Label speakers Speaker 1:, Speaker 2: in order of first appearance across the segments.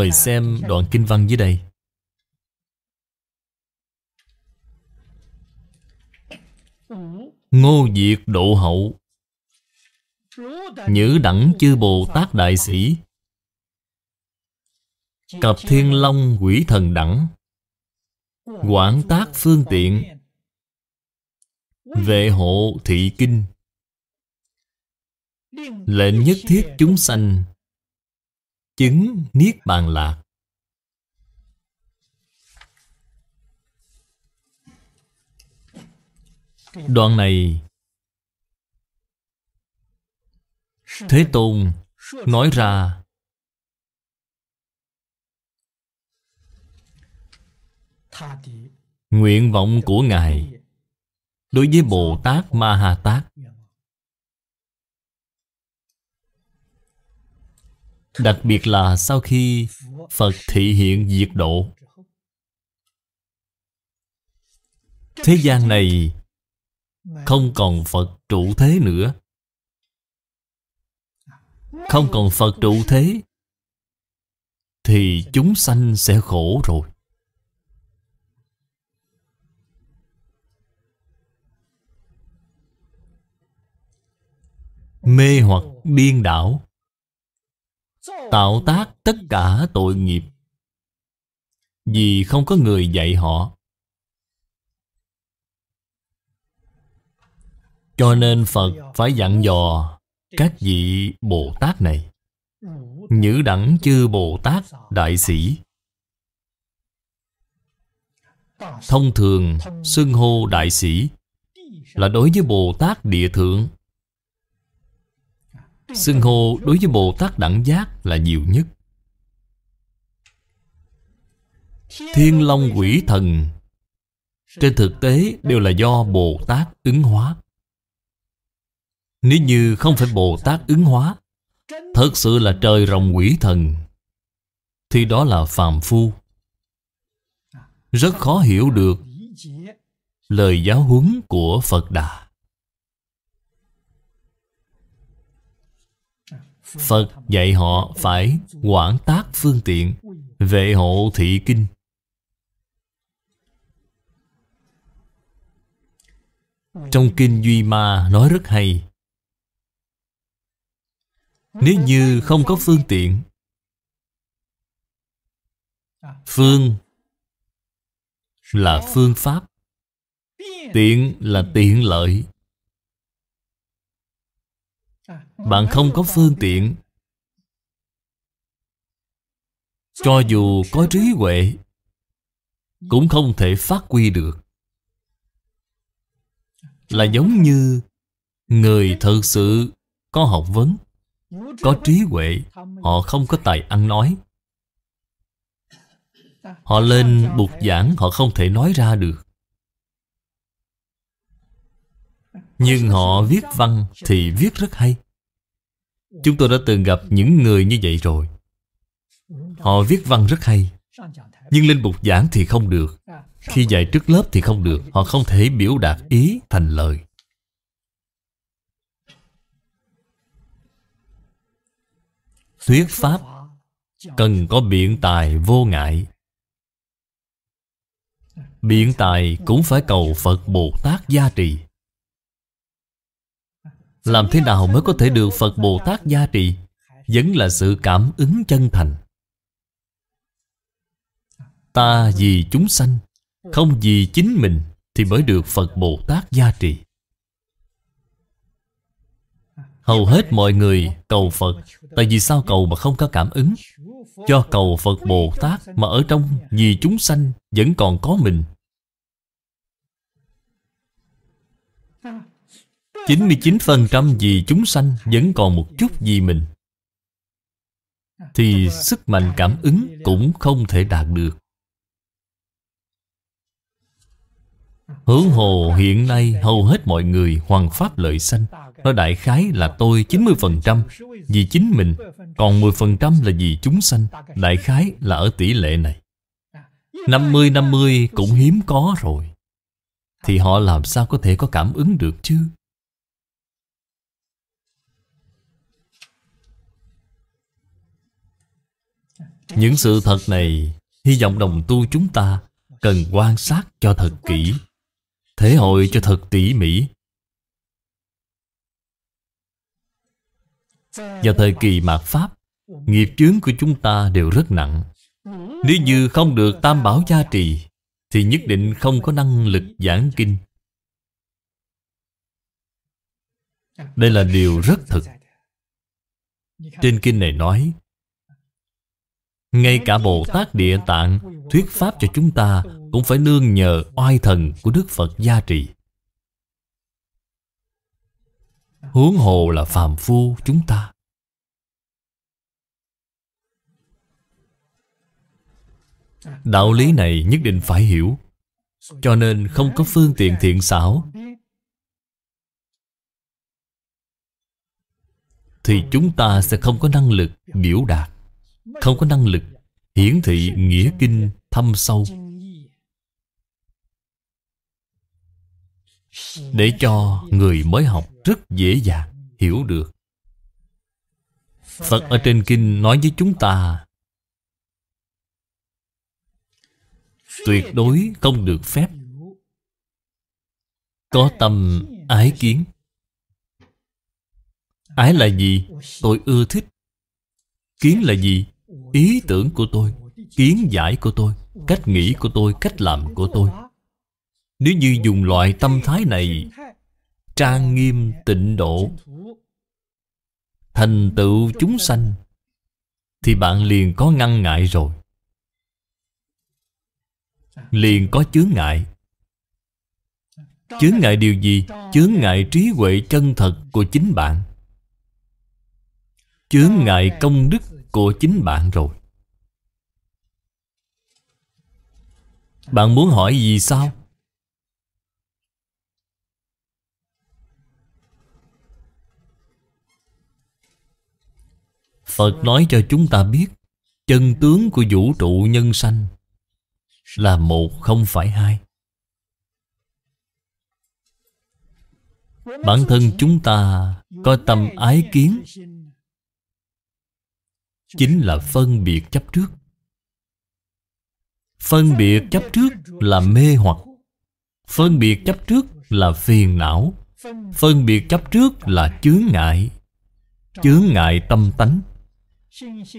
Speaker 1: Mời xem đoạn kinh văn dưới đây Ngô Diệt Độ Hậu Nhữ đẳng chư Bồ Tát Đại Sĩ Cập Thiên Long Quỷ Thần Đẳng Quảng tác phương tiện Vệ hộ thị kinh
Speaker 2: Lệnh nhất thiết
Speaker 1: chúng sanh chứng Niết Bàn Lạc. Đoạn này Thế Tôn nói ra Nguyện vọng của Ngài Đối với Bồ Tát Ma Ha Tát Đặc biệt là sau khi Phật thị hiện diệt độ Thế gian này Không còn Phật trụ thế nữa Không còn Phật trụ thế Thì chúng sanh sẽ khổ rồi Mê hoặc điên đảo Tạo tác tất cả tội nghiệp Vì không có người dạy họ Cho nên Phật phải dặn dò Các vị Bồ Tát này Nhữ đẳng chư Bồ Tát Đại Sĩ Thông thường xưng hô Đại Sĩ Là đối với Bồ Tát Địa Thượng Xưng hô đối với Bồ Tát Đẳng Giác là nhiều nhất Thiên Long Quỷ Thần Trên thực tế đều là do Bồ Tát ứng hóa Nếu như không phải Bồ Tát ứng hóa Thật sự là trời rồng quỷ thần Thì đó là phàm phu Rất khó hiểu được Lời giáo huấn của Phật Đà Phật dạy họ phải quản tác phương tiện Vệ hộ thị kinh Trong kinh Duy Ma nói rất hay Nếu như không có phương tiện Phương là phương pháp Tiện là tiện lợi bạn không có phương tiện Cho dù có trí huệ Cũng không thể phát huy được Là giống như Người thật sự có học vấn Có trí huệ Họ không có tài ăn nói Họ lên bục giảng Họ không thể nói ra được Nhưng họ viết văn Thì viết rất hay Chúng tôi đã từng gặp những người như vậy rồi Họ viết văn rất hay Nhưng lên bục giảng thì không được Khi dạy trước lớp thì không được Họ không thể biểu đạt ý thành lời Thuyết Pháp Cần có biện tài vô ngại Biện tài cũng phải cầu Phật Bồ Tát gia trì làm thế nào mới có thể được Phật Bồ Tát gia trị Vẫn là sự cảm ứng chân thành Ta vì chúng sanh Không vì chính mình Thì mới được Phật Bồ Tát gia trị Hầu hết mọi người cầu Phật Tại vì sao cầu mà không có cảm ứng Cho cầu Phật Bồ Tát Mà ở trong vì chúng sanh Vẫn còn có mình 99% vì chúng sanh vẫn còn một chút vì mình Thì sức mạnh cảm ứng cũng không thể đạt được Hướng hồ hiện nay hầu hết mọi người hoàn pháp lợi sanh Nói đại khái là tôi 90% vì chính mình Còn 10% là vì chúng sanh Đại khái là ở tỷ lệ này 50-50 cũng hiếm có rồi Thì họ làm sao có thể có cảm ứng được chứ Những sự thật này Hy vọng đồng tu chúng ta Cần quan sát cho thật kỹ Thể hội cho thật tỉ mỉ Vào thời kỳ mạt Pháp Nghiệp chướng của chúng ta đều rất nặng Nếu như không được tam bảo gia trì Thì nhất định không có năng lực giảng kinh Đây là điều rất thực Trên kinh này nói ngay cả Bồ Tát Địa Tạng Thuyết Pháp cho chúng ta Cũng phải nương nhờ oai thần của Đức Phật gia trì Huống hồ là phàm phu chúng ta Đạo lý này nhất định phải hiểu Cho nên không có phương tiện thiện xảo Thì chúng ta sẽ không có năng lực biểu đạt không có năng lực Hiển thị nghĩa kinh thâm sâu Để cho người mới học rất dễ dàng hiểu được Phật ở trên kinh nói với chúng ta Tuyệt đối không được phép Có tâm ái kiến Ái là gì? Tôi ưa thích Kiến là gì? Ý tưởng của tôi Kiến giải của tôi Cách nghĩ của tôi, cách làm của tôi Nếu như dùng loại tâm thái này Trang nghiêm tịnh độ Thành tựu chúng sanh Thì bạn liền có ngăn ngại rồi Liền có chướng ngại Chướng ngại điều gì? Chướng ngại trí huệ chân thật của chính bạn Chướng ngại công đức của chính bạn rồi Bạn muốn hỏi gì sao? Phật nói cho chúng ta biết Chân tướng của vũ trụ nhân sanh Là một không phải hai Bản thân chúng ta có tâm ái kiến chính là phân biệt chấp trước phân biệt chấp trước là mê hoặc phân biệt chấp trước là phiền não phân biệt chấp trước là chướng ngại chướng ngại tâm tánh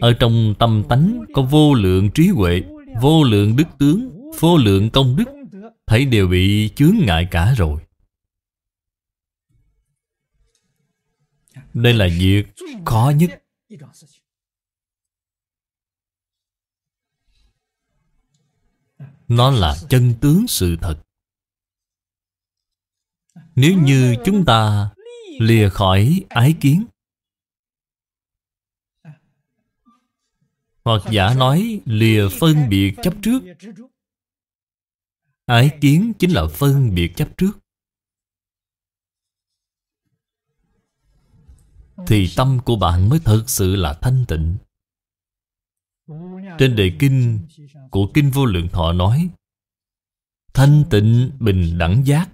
Speaker 1: ở trong tâm tánh có vô lượng trí huệ vô lượng đức tướng vô lượng công đức thấy đều bị chướng ngại cả rồi đây là việc khó nhất Nó là chân tướng sự thật Nếu như chúng ta lìa khỏi ái kiến Hoặc giả nói lìa phân biệt chấp trước Ái kiến chính là phân biệt chấp trước Thì tâm của bạn mới thật sự là thanh tịnh
Speaker 2: trên đề kinh
Speaker 1: của Kinh Vô Lượng Thọ nói Thanh tịnh bình đẳng giác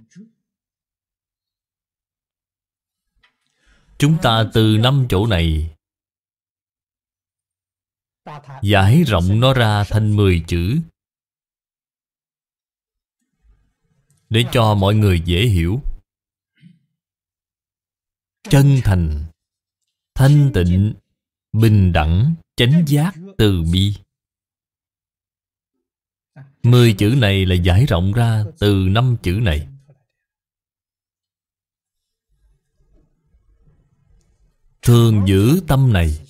Speaker 1: Chúng ta từ năm chỗ này Giải rộng nó ra thành 10 chữ Để cho mọi người dễ hiểu Chân thành Thanh tịnh Bình đẳng Chánh giác từ bi Mười chữ này là giải rộng ra từ năm chữ này Thường giữ tâm này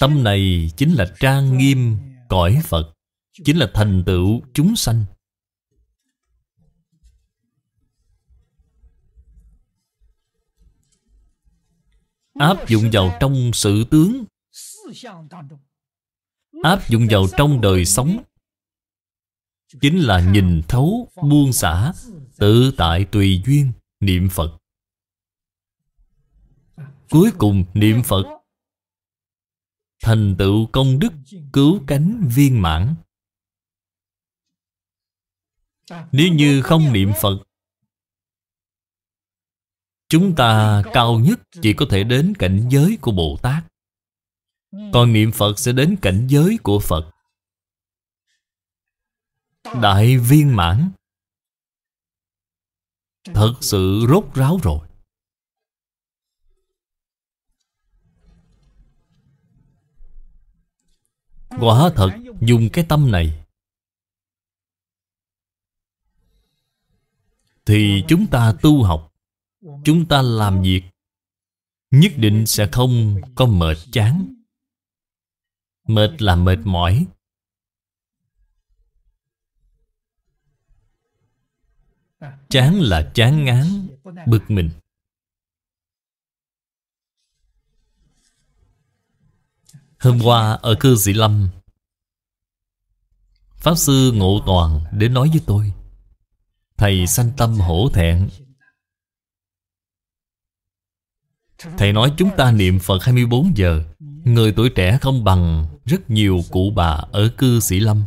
Speaker 1: Tâm này chính là trang nghiêm cõi Phật Chính là thành tựu chúng sanh Áp dụng vào trong sự tướng áp dụng vào trong đời sống chính là nhìn thấu buông xả tự tại tùy duyên niệm phật cuối cùng niệm phật thành tựu công đức cứu cánh viên mãn nếu như không niệm phật chúng ta cao nhất chỉ có thể đến cảnh giới của bồ tát còn niệm Phật sẽ đến cảnh giới của Phật Đại viên mãn Thật sự rốt ráo rồi Quả thật dùng cái tâm này Thì chúng ta tu học Chúng ta làm việc Nhất định sẽ không có mệt chán Mệt là mệt mỏi. Chán là chán ngán, bực mình. Hôm qua ở cư sĩ Lâm Pháp Sư Ngộ Toàn đến nói với tôi Thầy sanh tâm hổ thẹn Thầy nói chúng ta niệm Phật 24 giờ Người tuổi trẻ không bằng rất nhiều cụ bà ở cư Sĩ Lâm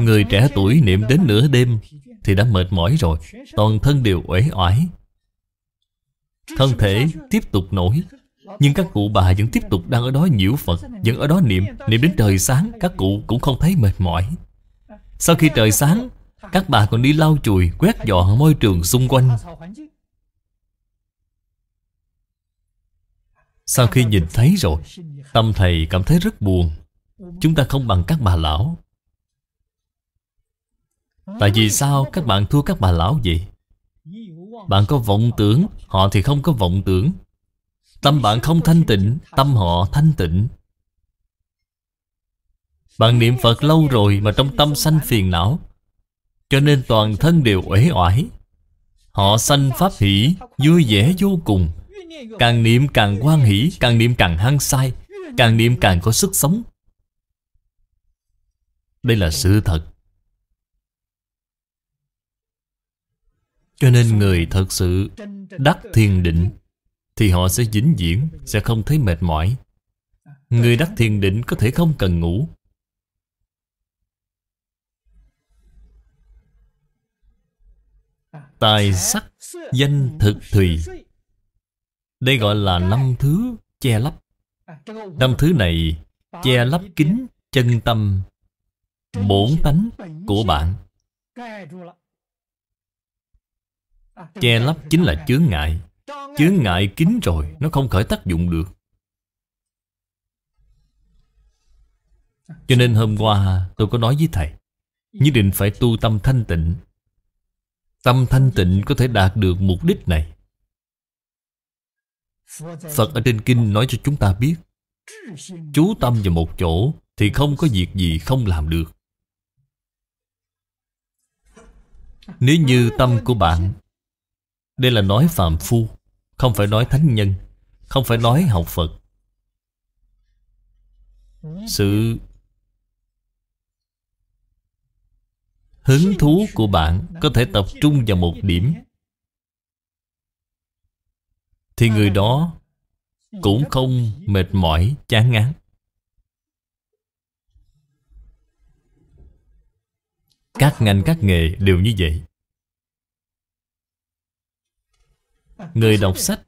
Speaker 1: Người trẻ tuổi niệm đến nửa đêm Thì đã mệt mỏi rồi Toàn thân đều uể oải Thân thể tiếp tục nổi Nhưng các cụ bà vẫn tiếp tục đang ở đó nhiễu Phật Vẫn ở đó niệm Niệm đến trời sáng Các cụ cũng không thấy mệt mỏi Sau khi trời sáng Các bà còn đi lau chùi Quét dọn môi trường xung quanh Sau khi nhìn thấy rồi Tâm thầy cảm thấy rất buồn Chúng ta không bằng các bà lão Tại vì sao các bạn thua các bà lão vậy? Bạn có vọng tưởng Họ thì không có vọng tưởng Tâm bạn không thanh tịnh Tâm họ thanh tịnh Bạn niệm Phật lâu rồi Mà trong tâm sanh phiền não Cho nên toàn thân đều uể oải Họ sanh pháp hỷ Vui vẻ vô cùng Càng niệm càng quan hỷ Càng niệm càng hăng sai Càng niệm càng có sức sống Đây là sự thật Cho nên người thật sự đắc thiền định Thì họ sẽ vĩnh viễn Sẽ không thấy mệt mỏi Người đắc thiền định có thể không cần ngủ Tài sắc danh thực thùy đây gọi là năm thứ che lấp Năm thứ này che lấp kín chân tâm bổn tánh của bạn
Speaker 3: Che lấp chính là
Speaker 1: chướng ngại Chướng ngại kín rồi Nó không khởi tác dụng được Cho nên hôm qua tôi có nói với thầy Nhất định phải tu tâm thanh tịnh Tâm thanh tịnh có thể đạt được mục đích này Phật ở trên kinh nói cho chúng ta biết Chú tâm vào một chỗ Thì không có việc gì không làm được Nếu như tâm của bạn Đây là nói phàm phu Không phải nói thánh nhân Không phải nói học Phật Sự Hứng thú của bạn Có thể tập trung vào một điểm thì người đó cũng không mệt mỏi, chán ngán. Các ngành các nghề đều như vậy.
Speaker 2: Người đọc sách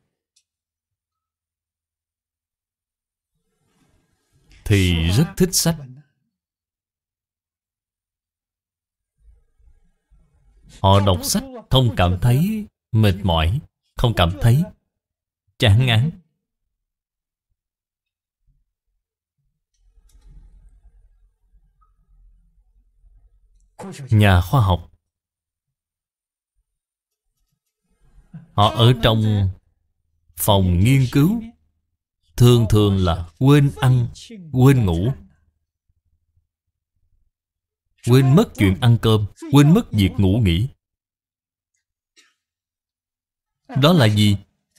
Speaker 1: thì rất thích sách. Họ đọc sách không cảm thấy mệt mỏi, không cảm thấy chán ừ. ngán. Nhà khoa học Họ ở trong phòng nghiên cứu Thường thường là quên ăn, quên ngủ Quên mất chuyện ăn cơm Quên mất việc ngủ nghỉ Đó là gì?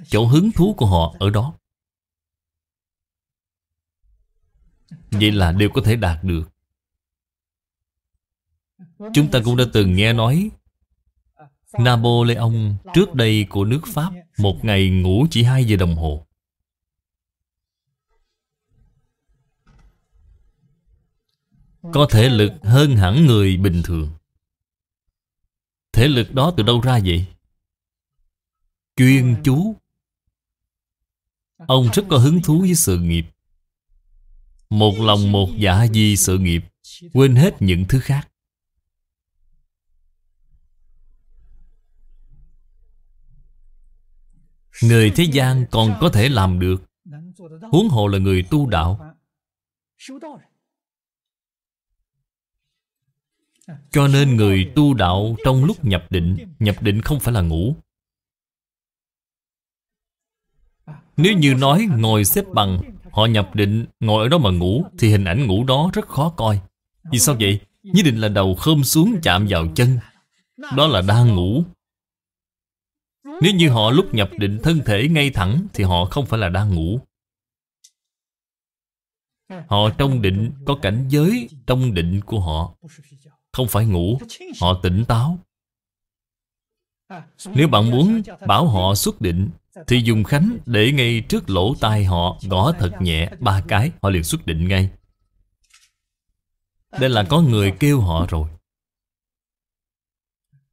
Speaker 1: chỗ hứng thú của họ ở đó Vậy là đều có thể đạt được Chúng ta cũng đã từng nghe nói Napoleon trước đây của nước Pháp Một ngày ngủ chỉ hai giờ đồng hồ Có thể lực hơn hẳn người bình thường Thể lực đó từ đâu ra vậy? Chuyên chú Ông rất có hứng thú với sự nghiệp Một lòng một dạ vì sự nghiệp Quên hết những thứ khác Người thế gian còn có thể làm được Huống hồ là người tu đạo Cho nên người tu đạo trong lúc nhập định Nhập định không phải là ngủ Nếu như nói ngồi xếp bằng Họ nhập định ngồi ở đó mà ngủ Thì hình ảnh ngủ đó rất khó coi Vì sao vậy? Nhất định là đầu khom xuống chạm vào chân Đó là đang ngủ Nếu như họ lúc nhập định thân thể ngay thẳng Thì họ không phải là đang ngủ Họ trong định có cảnh giới trong định của họ Không phải ngủ, họ tỉnh táo
Speaker 3: Nếu bạn muốn bảo họ
Speaker 1: xuất định thì dùng khánh để ngay trước lỗ tai họ Gõ thật nhẹ ba cái Họ liền xuất định ngay Đây là có người kêu họ rồi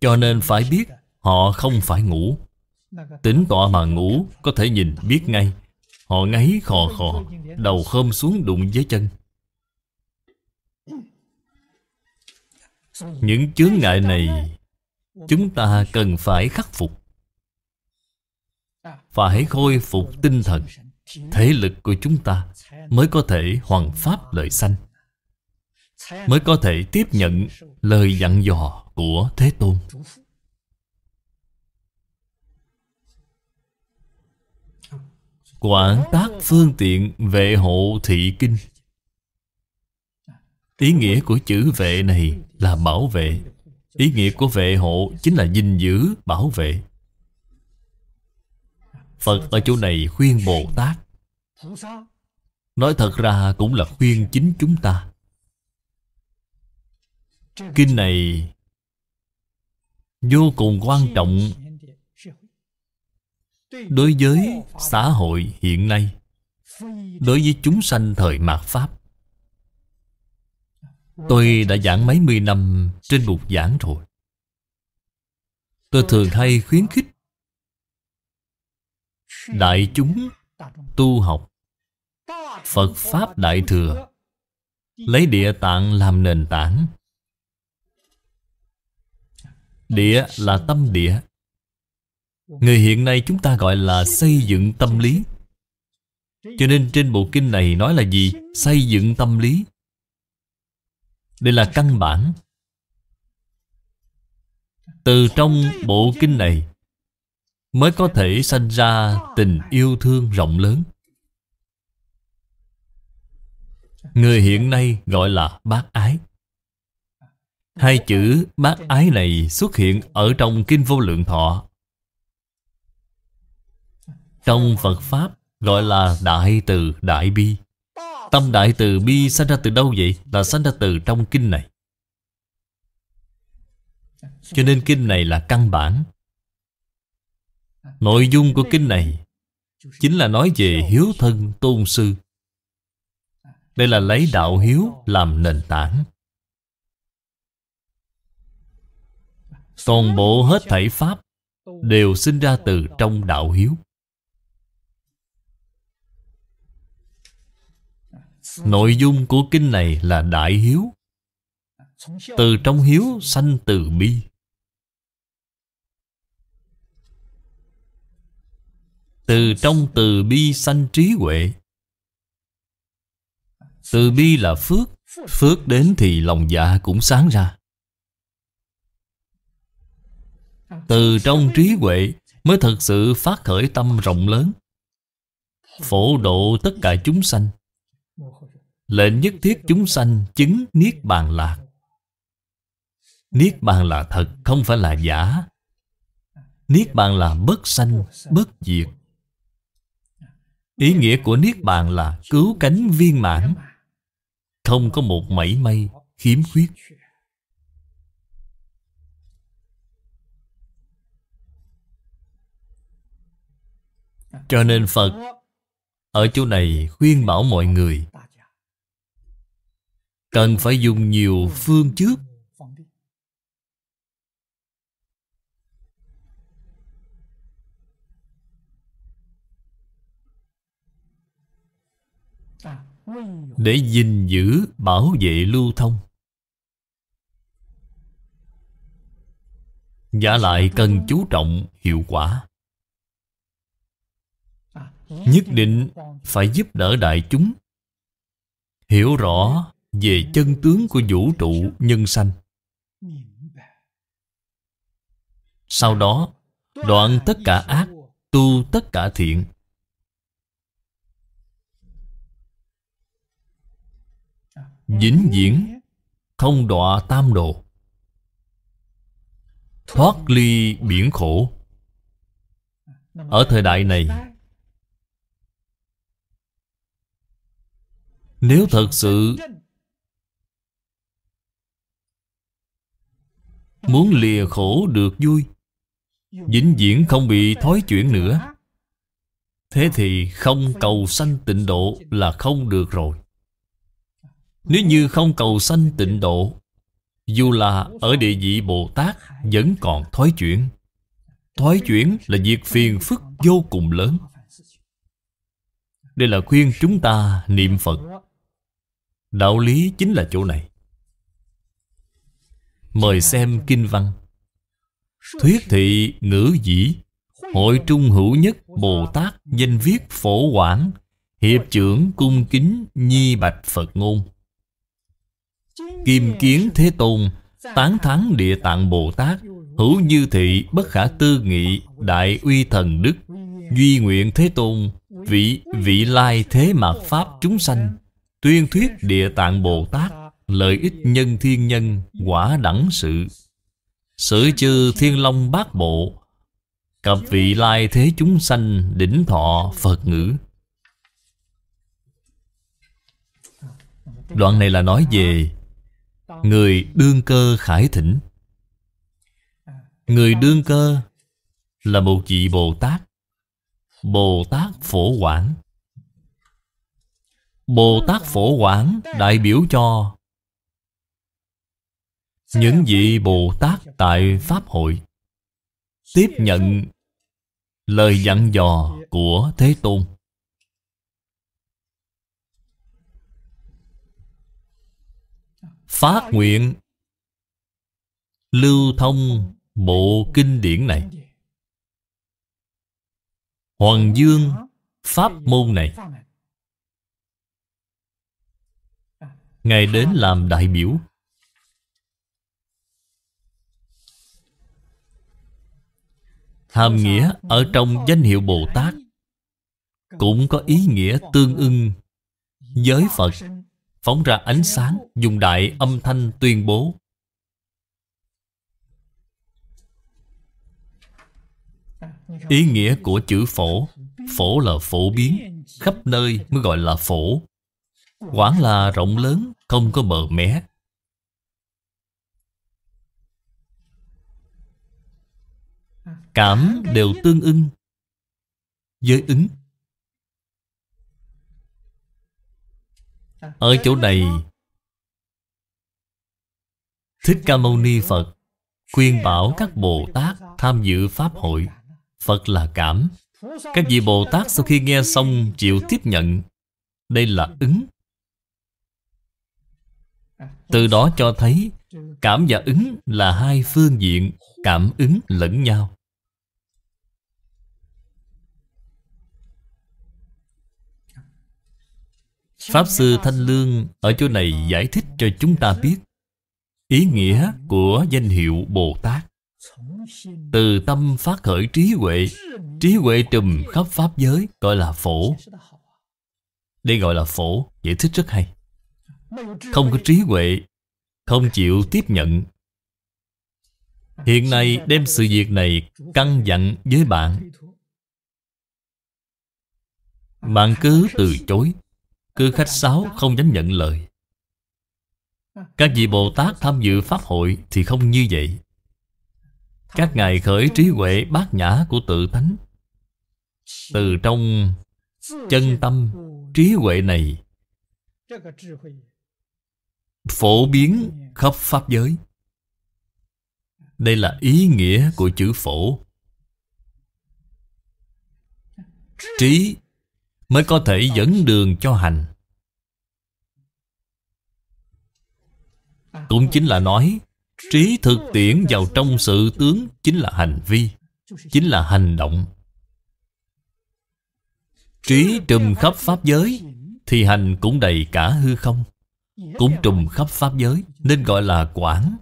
Speaker 1: Cho nên phải biết Họ không phải ngủ Tính tọa mà ngủ Có thể nhìn biết ngay Họ ngáy khò khò Đầu khom xuống đụng với chân Những chướng ngại này Chúng ta cần phải khắc phục phải khôi phục tinh thần Thể lực của chúng ta Mới có thể hoàn pháp lợi sanh Mới có thể tiếp nhận lời dặn dò của Thế Tôn Quảng tác phương tiện vệ hộ thị kinh Ý nghĩa của chữ vệ này là bảo vệ Ý nghĩa của vệ hộ chính là gìn giữ, bảo vệ Phật ở chỗ này khuyên Bồ Tát Nói thật ra cũng là khuyên chính chúng ta Kinh này Vô cùng quan trọng Đối với xã hội hiện nay Đối với chúng sanh thời mạt Pháp Tôi đã giảng mấy mươi năm trên bục giảng rồi Tôi thường hay khuyến khích đại chúng tu học Phật Pháp Đại Thừa Lấy địa tạng làm nền tảng Địa là tâm địa Người hiện nay chúng ta gọi là xây dựng tâm lý Cho nên trên bộ kinh này nói là gì? Xây dựng tâm lý Đây là căn bản Từ trong bộ kinh này Mới có thể sanh ra tình yêu thương rộng lớn Người hiện nay gọi là bác ái Hai chữ bác ái này xuất hiện ở trong Kinh Vô Lượng Thọ Trong Phật Pháp gọi là Đại Từ Đại Bi Tâm Đại Từ Bi sanh ra từ đâu vậy? Là sanh ra từ trong kinh này Cho nên kinh này là căn bản Nội dung của kinh này Chính là nói về hiếu thân tôn sư Đây là lấy đạo hiếu làm nền tảng Toàn bộ hết thảy Pháp Đều sinh ra từ trong đạo hiếu Nội dung của kinh này là đại hiếu Từ trong hiếu sanh từ bi Từ trong từ bi sanh trí huệ Từ bi là phước Phước đến thì lòng dạ cũng sáng ra Từ trong trí huệ Mới thật sự phát khởi tâm rộng lớn Phổ độ tất cả chúng sanh Lệnh nhất thiết chúng sanh chứng Niết Bàn Lạc Niết Bàn là thật, không phải là giả Niết Bàn là bất sanh, bất diệt Ý nghĩa của Niết Bàn là cứu cánh viên mãn Không có một mảy may khiếm khuyết Cho nên Phật Ở chỗ này khuyên bảo mọi người Cần phải dùng nhiều phương trước để gìn giữ bảo vệ lưu thông Giả lại cần chú trọng hiệu quả Nhất định phải giúp đỡ đại chúng Hiểu rõ về chân tướng của vũ trụ nhân sanh Sau đó đoạn tất cả ác Tu tất cả thiện vĩnh viễn không đọa tam đồ thoát ly biển khổ
Speaker 2: ở thời đại này
Speaker 1: nếu thật sự muốn lìa khổ được vui vĩnh viễn không bị thói chuyển nữa thế thì không cầu sanh tịnh độ là không được rồi nếu như không cầu sanh tịnh độ Dù là ở địa vị Bồ Tát Vẫn còn thoái chuyển Thoái chuyển là việc phiền phức vô cùng lớn Đây là khuyên chúng ta niệm Phật Đạo lý chính là chỗ này Mời xem Kinh Văn Thuyết thị ngữ dĩ Hội trung hữu nhất Bồ Tát Danh viết phổ quảng Hiệp trưởng cung kính nhi bạch Phật ngôn Kim Kiến Thế Tôn Tán thắng Địa Tạng Bồ Tát Hữu Như Thị Bất Khả Tư Nghị Đại Uy Thần Đức Duy Nguyện Thế Tôn Vị vị lai thế mạt Pháp chúng sanh Tuyên thuyết Địa Tạng Bồ Tát Lợi ích nhân thiên nhân Quả đẳng sự Sử chư thiên long bát bộ Cập vị lai thế chúng sanh Đỉnh thọ Phật ngữ Đoạn này là nói về Người đương cơ khải thỉnh Người đương cơ là một vị Bồ Tát Bồ Tát Phổ Quảng Bồ Tát Phổ Quảng đại biểu cho Những vị Bồ Tát tại Pháp hội Tiếp nhận lời dặn dò của Thế Tôn Phát nguyện Lưu thông bộ kinh điển này Hoàng Dương Pháp môn này Ngài đến làm đại biểu Hàm nghĩa ở trong danh hiệu Bồ Tát Cũng có ý nghĩa tương ưng với Phật phóng ra ánh sáng, dùng đại âm thanh tuyên bố. Ý nghĩa của chữ phổ, phổ là phổ biến, khắp nơi mới gọi là phổ. Quảng là rộng lớn, không có bờ mé. Cảm đều tương ưng với ứng. Ở chỗ này Thích Ca Mâu Ni Phật khuyên bảo các Bồ Tát tham dự Pháp hội Phật là cảm Các vị Bồ Tát sau khi nghe xong chịu tiếp nhận Đây là ứng Từ đó cho thấy Cảm và ứng là hai phương diện Cảm ứng lẫn nhau Pháp Sư Thanh Lương ở chỗ này giải thích cho chúng ta biết ý nghĩa của danh hiệu Bồ Tát. Từ tâm phát khởi trí huệ, trí huệ trùm khắp Pháp giới gọi là phổ. Đây gọi là phổ, giải thích rất hay. Không có trí huệ, không chịu tiếp nhận. Hiện nay đem sự việc này căn dặn với bạn. Bạn cứ từ chối cứ khách sáo không dám nhận lời Các vị Bồ Tát tham dự Pháp hội Thì không như vậy Các ngài khởi trí huệ bát nhã của tự tánh Từ trong chân tâm trí huệ này Phổ biến khắp Pháp giới Đây là ý nghĩa của chữ phổ Trí mới có thể dẫn đường cho hành cũng chính là nói trí thực tiễn vào trong sự tướng chính là hành vi chính là hành động trí trùm khắp pháp giới thì hành cũng đầy cả hư không cũng trùm khắp pháp giới nên gọi là quảng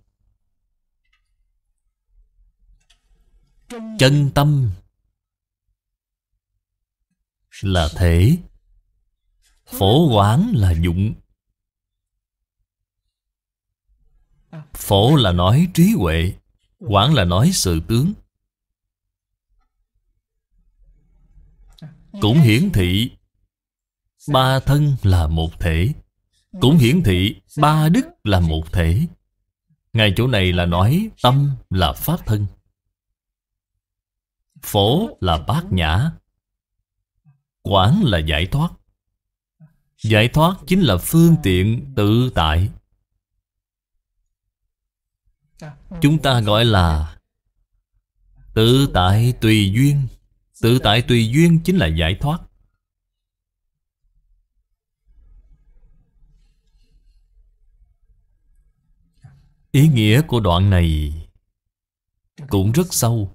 Speaker 1: chân tâm là thể Phổ quán là dụng Phổ là nói trí huệ Quán là nói sự tướng Cũng hiển thị Ba thân là một thể Cũng hiển thị Ba đức là một thể Ngay chỗ này là nói Tâm là pháp thân Phổ là bát nhã Quảng là giải thoát Giải thoát chính là phương tiện tự tại Chúng ta gọi là Tự tại tùy duyên Tự tại tùy duyên chính là giải thoát Ý nghĩa của đoạn này cũng rất sâu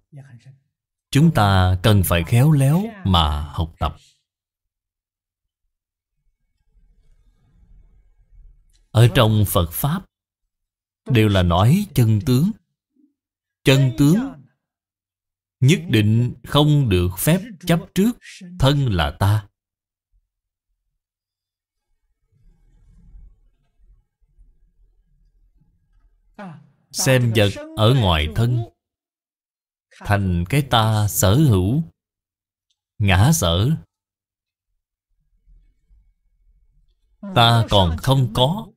Speaker 1: Chúng ta cần phải khéo léo mà học tập Ở trong Phật Pháp Đều là nói chân tướng Chân tướng Nhất định không được phép chấp trước Thân là ta Xem vật ở ngoài thân Thành cái ta sở hữu Ngã sở Ta còn không có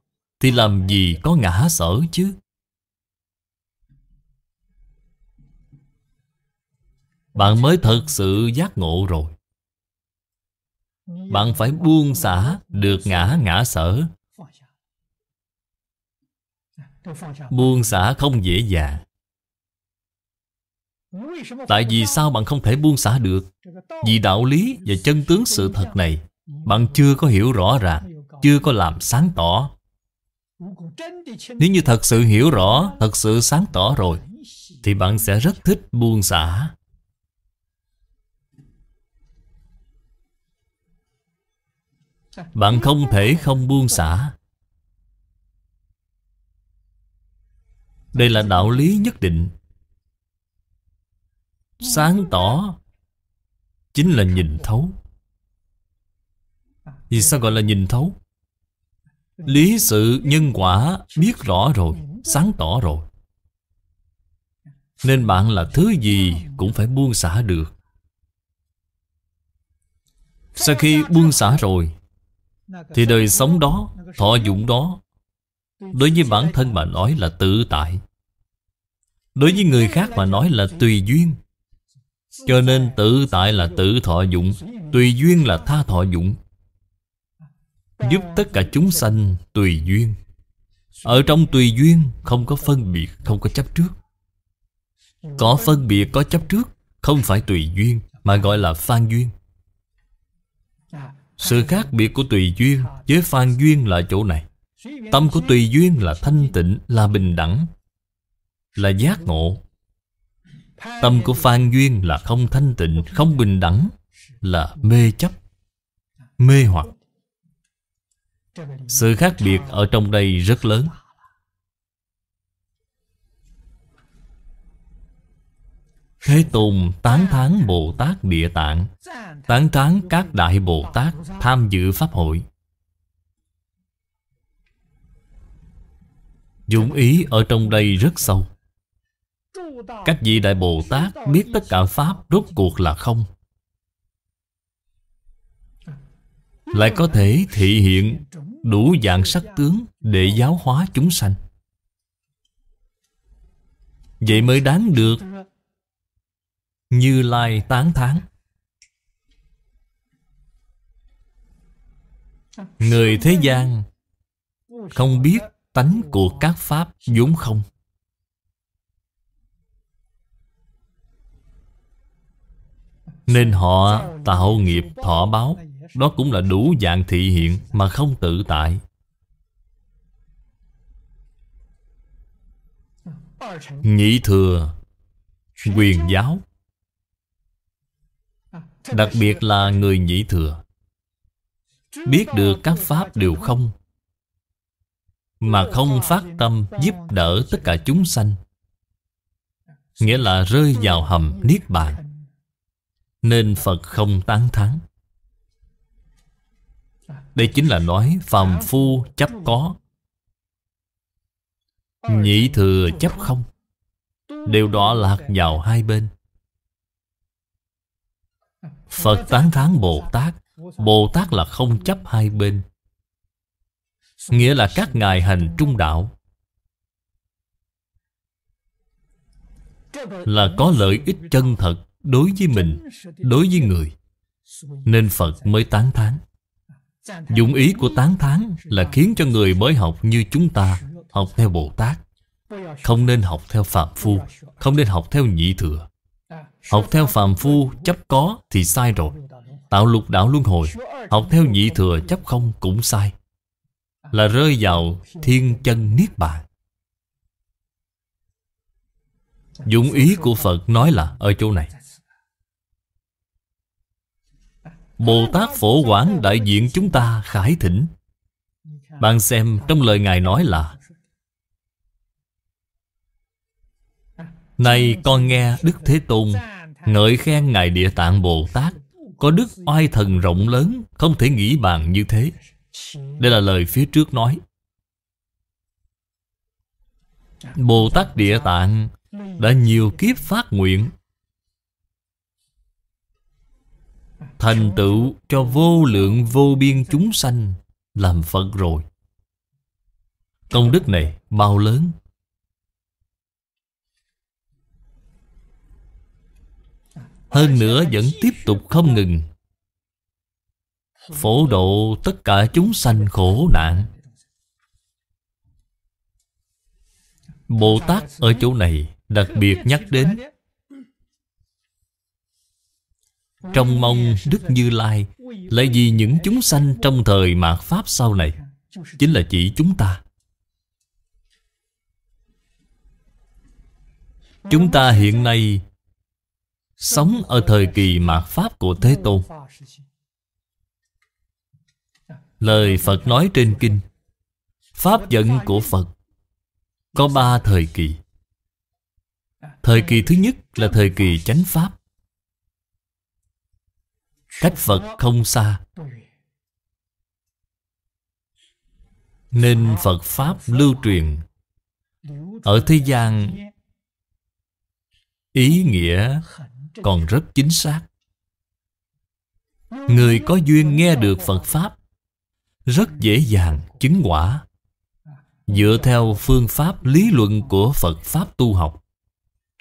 Speaker 1: thì làm gì có ngã sở chứ Bạn mới thật sự giác ngộ rồi Bạn phải buông xả được ngã ngã sở Buông xả không dễ dàng Tại vì sao bạn không thể buông xả được Vì đạo lý và chân tướng sự thật này Bạn chưa có hiểu rõ ràng Chưa có làm sáng tỏ nếu như thật sự hiểu rõ, thật sự sáng tỏ rồi Thì bạn sẽ rất thích buông xả Bạn không thể không buông xả Đây là đạo lý nhất định Sáng tỏ Chính là nhìn thấu Vì sao gọi là nhìn thấu? Lý sự nhân quả biết rõ rồi Sáng tỏ rồi Nên bạn là thứ gì cũng phải buông xả được Sau khi buông xả rồi
Speaker 2: Thì đời sống đó,
Speaker 1: thọ dụng đó Đối với bản thân mà nói là tự tại Đối với người khác mà nói là tùy duyên Cho nên tự tại là tự thọ dụng Tùy duyên là tha thọ dụng Giúp tất cả chúng sanh tùy duyên Ở trong tùy duyên không có phân biệt, không có chấp trước Có phân biệt, có chấp trước Không phải tùy duyên mà gọi là phan duyên Sự khác biệt của tùy duyên với phan duyên là chỗ này Tâm của tùy duyên là thanh tịnh, là bình đẳng Là giác ngộ Tâm của phan duyên là không thanh tịnh, không bình đẳng Là mê chấp, mê hoặc
Speaker 2: sự khác biệt
Speaker 1: ở trong đây rất lớn Thế Tôn tán thán Bồ Tát Địa Tạng Tán tán các Đại Bồ Tát tham dự Pháp hội Dụng ý ở trong đây rất sâu Các vị Đại Bồ Tát biết tất cả Pháp rốt cuộc là không Lại có thể thị hiện đủ dạng sắc tướng để giáo hóa chúng sanh vậy mới đáng được như lai tán thán người thế gian không biết tánh của các pháp vốn không nên họ tạo nghiệp thọ báo đó cũng là đủ dạng thị hiện mà không tự tại Nhị thừa Quyền giáo Đặc biệt là người nhị thừa Biết được các pháp đều không Mà không phát tâm giúp đỡ tất cả chúng sanh Nghĩa là rơi vào hầm Niết Bàn Nên Phật không tán thắng đây chính là nói phàm phu chấp có Nhị thừa chấp không Đều đó lạc vào hai bên Phật tán thán Bồ Tát Bồ Tát là không chấp hai bên Nghĩa là các ngài hành trung đạo Là có lợi ích chân thật Đối với mình Đối với người Nên Phật mới tán thán Dụng ý của tán thán là khiến cho người mới học như chúng ta học theo Bồ Tát. Không nên học theo Phạm Phu, không nên học theo Nhị Thừa. Học theo Phạm Phu chấp có thì sai rồi. Tạo lục đạo luân hồi, học theo Nhị Thừa chấp không cũng sai. Là rơi vào thiên chân niết bàn. Dụng ý của Phật nói là ở chỗ này Bồ Tát Phổ Quảng đại diện chúng ta khải thỉnh Bạn xem trong lời Ngài nói là Này con nghe Đức Thế Tôn Ngợi khen Ngài Địa Tạng Bồ Tát Có đức oai thần rộng lớn Không thể nghĩ bàn như thế Đây là lời phía trước nói Bồ Tát Địa Tạng Đã nhiều kiếp phát nguyện thành tựu cho vô lượng vô biên chúng sanh làm Phật rồi. Công đức này bao lớn. Hơn nữa vẫn tiếp tục không ngừng Phổ độ tất cả chúng sanh khổ nạn Bồ Tát ở chỗ này đặc biệt nhắc đến Trong mong Đức Như Lai Lại vì những chúng sanh trong thời mạt Pháp sau này Chính là chỉ chúng ta Chúng ta hiện nay Sống ở thời kỳ mạt Pháp của Thế Tôn Lời Phật nói trên kinh Pháp dẫn của Phật Có ba thời kỳ Thời kỳ thứ nhất là thời kỳ chánh Pháp cách Phật không xa Nên Phật Pháp lưu truyền
Speaker 3: Ở thế gian
Speaker 1: Ý nghĩa còn rất chính xác Người có duyên nghe được Phật Pháp Rất dễ dàng chứng quả Dựa theo phương pháp lý luận của Phật Pháp tu học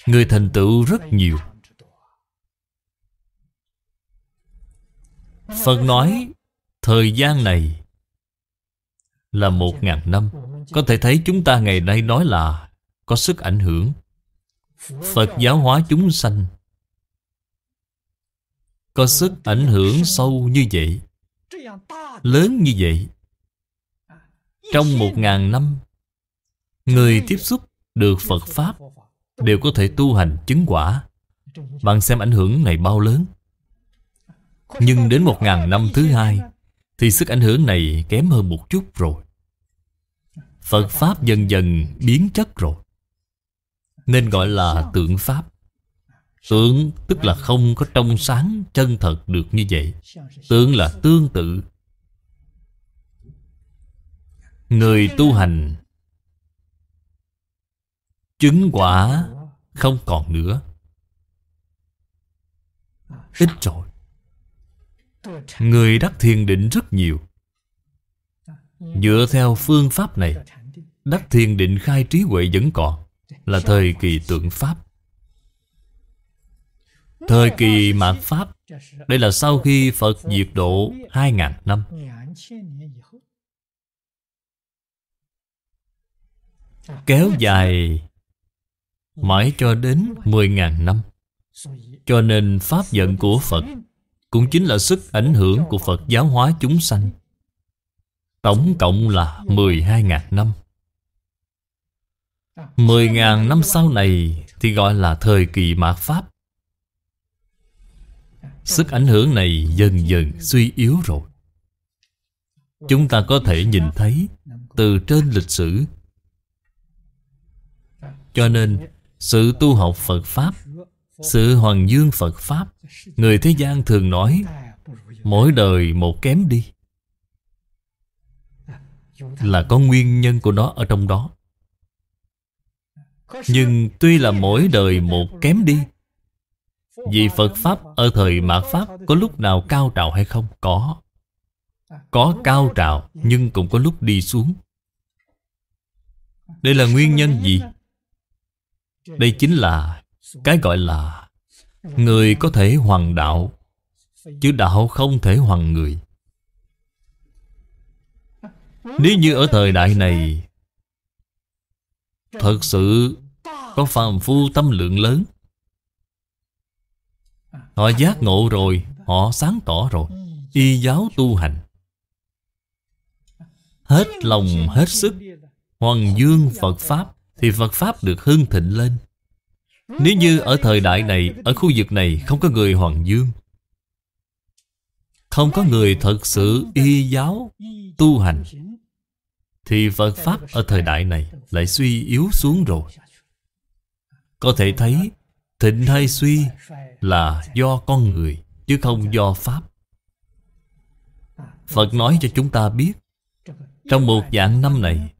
Speaker 1: Người thành tựu rất nhiều Phật nói Thời gian này Là một ngàn năm Có thể thấy chúng ta ngày nay nói là Có sức ảnh hưởng Phật giáo hóa chúng sanh Có sức ảnh hưởng sâu như vậy Lớn như vậy Trong một ngàn năm Người tiếp xúc được Phật Pháp Đều có thể tu hành chứng quả Bạn xem ảnh hưởng này bao lớn nhưng đến một ngàn năm thứ hai Thì sức ảnh hưởng này kém hơn một chút rồi Phật Pháp dần dần biến chất rồi Nên gọi là tượng Pháp Tượng tức là không có trong sáng chân thật được như vậy Tượng là tương tự Người tu hành Chứng quả không còn nữa Ít rồi Người đắc thiền định rất nhiều Dựa theo phương pháp này Đắc thiền định khai trí huệ vẫn còn Là thời kỳ tượng Pháp Thời kỳ mạt Pháp Đây là sau khi Phật diệt độ hai ngàn năm Kéo dài Mãi cho đến mười ngàn năm Cho nên Pháp giận của Phật cũng chính là sức ảnh hưởng của Phật giáo hóa chúng sanh. Tổng cộng là 12.000 năm. 10.000 năm sau này thì gọi là thời kỳ mạt Pháp. Sức ảnh hưởng này dần dần suy yếu rồi. Chúng ta có thể nhìn thấy từ trên lịch sử. Cho nên, sự tu học Phật Pháp sự hoàng dương Phật Pháp Người thế gian thường nói Mỗi đời một kém đi Là có nguyên nhân của nó ở trong đó Nhưng tuy là mỗi đời một kém đi Vì Phật Pháp ở thời mạt Pháp Có lúc nào cao trào hay không? Có Có cao trào Nhưng cũng có lúc đi xuống Đây là nguyên nhân gì? Đây chính là cái gọi là Người có thể hoàng đạo Chứ đạo không thể hoàng người Nếu như ở thời đại này Thật sự Có phàm phu tâm lượng lớn Họ giác ngộ rồi Họ sáng tỏ rồi Y giáo tu hành Hết lòng hết sức Hoàng dương Phật Pháp Thì Phật Pháp được hưng thịnh lên nếu như ở thời đại này Ở khu vực này không có người Hoàng Dương Không có người thật sự y giáo Tu hành Thì Phật Pháp ở thời đại này Lại suy yếu xuống rồi Có thể thấy Thịnh hay suy Là do con người Chứ không do Pháp Phật nói cho chúng ta biết Trong một dạng năm này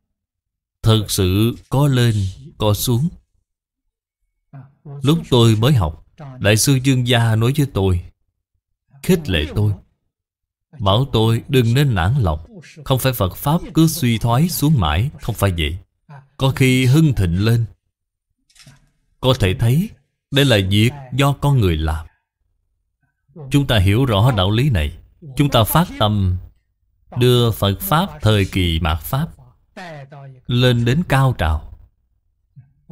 Speaker 1: Thật sự có lên, có xuống Lúc tôi mới học Đại sư Dương Gia nói với tôi Khích lệ tôi Bảo tôi đừng nên nản lòng Không phải Phật Pháp cứ suy thoái xuống mãi Không phải vậy Có khi hưng thịnh lên Có thể thấy Đây là việc do con người làm Chúng ta hiểu rõ đạo lý này Chúng ta phát tâm Đưa Phật Pháp thời kỳ mạt Pháp Lên đến cao trào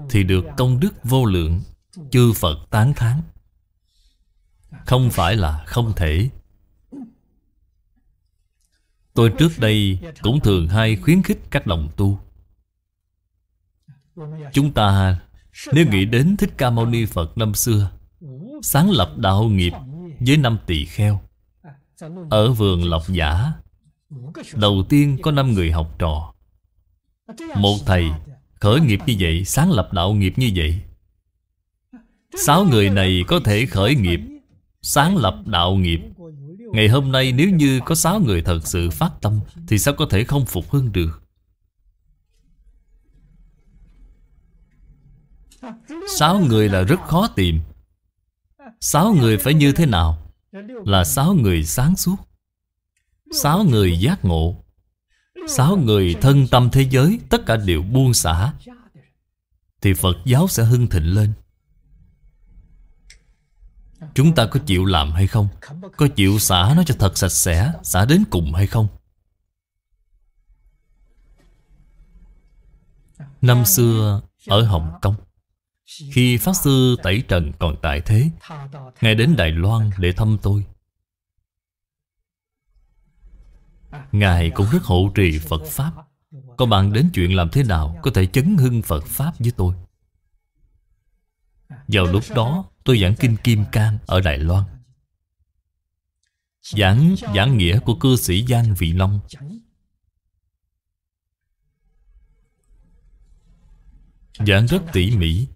Speaker 3: Thì được công
Speaker 1: đức vô lượng chư Phật tán thán Không phải là không thể Tôi trước đây cũng thường hay khuyến khích các đồng tu Chúng ta nếu nghĩ đến Thích Ca Mâu Ni Phật năm xưa Sáng lập đạo nghiệp với năm tỳ kheo Ở vườn Lộc Giả Đầu tiên có năm người học trò Một thầy khởi nghiệp như vậy Sáng lập đạo nghiệp như vậy Sáu người này có thể khởi nghiệp Sáng lập đạo nghiệp Ngày hôm nay nếu như có sáu người thật sự phát tâm Thì sao có thể không phục hưng được Sáu người là rất khó tìm Sáu người phải như thế nào? Là sáu người sáng suốt Sáu người giác ngộ Sáu người thân tâm thế giới Tất cả đều buông xả Thì Phật giáo sẽ hưng thịnh lên Chúng ta có chịu làm hay không Có chịu xả nó cho thật sạch sẽ Xả đến cùng hay không Năm xưa ở Hồng Kông Khi Pháp Sư Tẩy Trần còn tại thế Ngài đến Đài Loan để thăm tôi Ngài cũng rất hộ trì Phật Pháp Có bạn đến chuyện làm thế nào Có thể chấn hưng Phật Pháp với tôi Vào lúc đó Tôi giảng Kinh Kim Cang ở Đài Loan Giảng giảng nghĩa của cư sĩ Giang Vị Long Giảng rất tỉ mỉ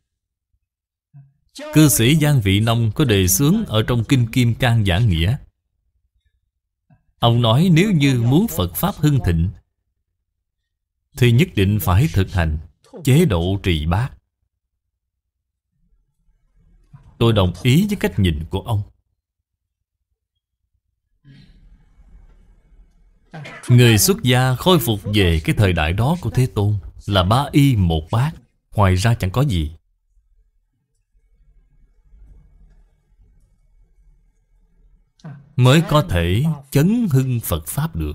Speaker 1: Cư sĩ Giang Vị Long có đề xướng ở trong Kinh Kim Cang giảng nghĩa Ông nói nếu như muốn Phật Pháp hưng thịnh Thì nhất định phải thực hành chế độ trì bát Tôi đồng ý với cách nhìn của ông Người xuất gia khôi phục về cái thời đại đó của Thế Tôn Là ba y một bát Ngoài ra chẳng có gì Mới có thể chấn hưng Phật Pháp được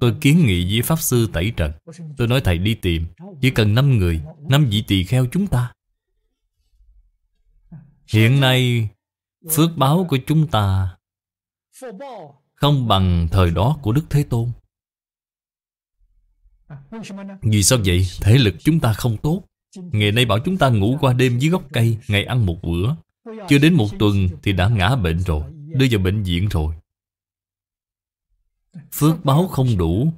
Speaker 1: Tôi kiến nghị với Pháp Sư Tẩy Trần Tôi nói thầy đi tìm Chỉ cần 5 người 5 vị tỳ kheo chúng ta Hiện nay Phước báo của chúng ta Không bằng thời đó của Đức Thế Tôn Vì sao vậy? Thể lực chúng ta không tốt Ngày nay bảo chúng ta ngủ qua đêm dưới gốc cây Ngày ăn một bữa Chưa đến một tuần thì đã ngã bệnh rồi Đưa vào bệnh viện rồi Phước báo không đủ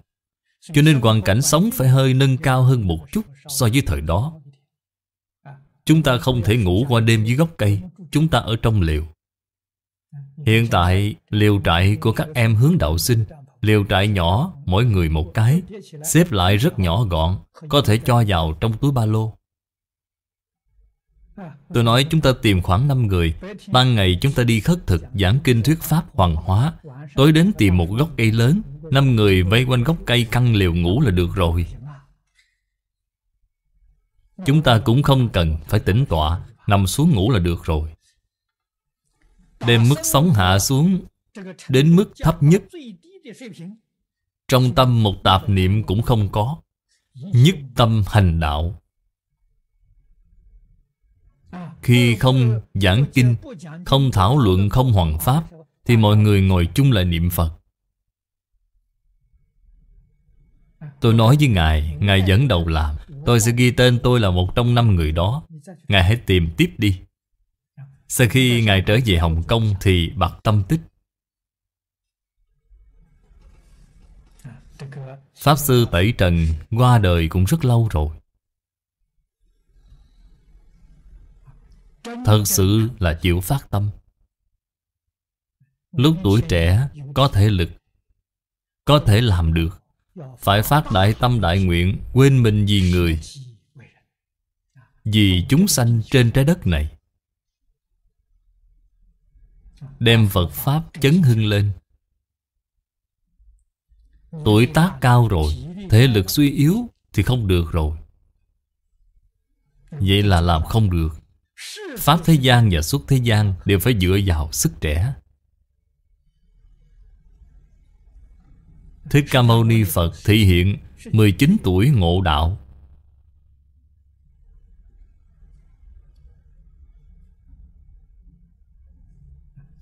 Speaker 1: Cho nên hoàn cảnh sống phải hơi nâng cao hơn một chút So với thời đó Chúng ta không thể ngủ qua đêm dưới gốc cây Chúng ta ở trong liều Hiện tại liều trại của các em hướng đạo sinh Liều trại nhỏ mỗi người một cái Xếp lại rất nhỏ gọn Có thể cho vào trong túi ba lô Tôi nói chúng ta tìm khoảng 5 người Ban ngày chúng ta đi khất thực Giảng kinh thuyết pháp hoàng hóa Tối đến tìm một gốc cây lớn 5 người vây quanh gốc cây căng liều ngủ là được rồi Chúng ta cũng không cần phải tĩnh tọa Nằm xuống ngủ là được rồi
Speaker 3: Đem mức sóng
Speaker 1: hạ xuống Đến mức thấp nhất Trong tâm một tạp niệm cũng không có Nhất tâm hành đạo Khi không giảng kinh Không thảo luận không hoàn pháp Thì mọi người ngồi chung lại niệm Phật Tôi nói với Ngài Ngài dẫn đầu làm Tôi sẽ ghi tên tôi là một trong năm người đó Ngài hãy tìm tiếp đi Sau khi Ngài trở về Hồng Kông Thì bạc tâm tích Pháp Sư Tẩy Trần qua đời cũng rất lâu rồi Thật sự là chịu phát tâm Lúc tuổi trẻ có thể lực Có thể làm được phải phát đại tâm đại nguyện Quên mình vì người Vì chúng sanh trên trái đất này Đem Phật Pháp chấn hưng lên Tuổi tác cao rồi Thể lực suy yếu Thì không được rồi Vậy là làm không được Pháp thế gian và xuất thế gian Đều phải dựa vào sức trẻ Thích Ca Mâu Ni Phật thị hiện 19 tuổi ngộ đạo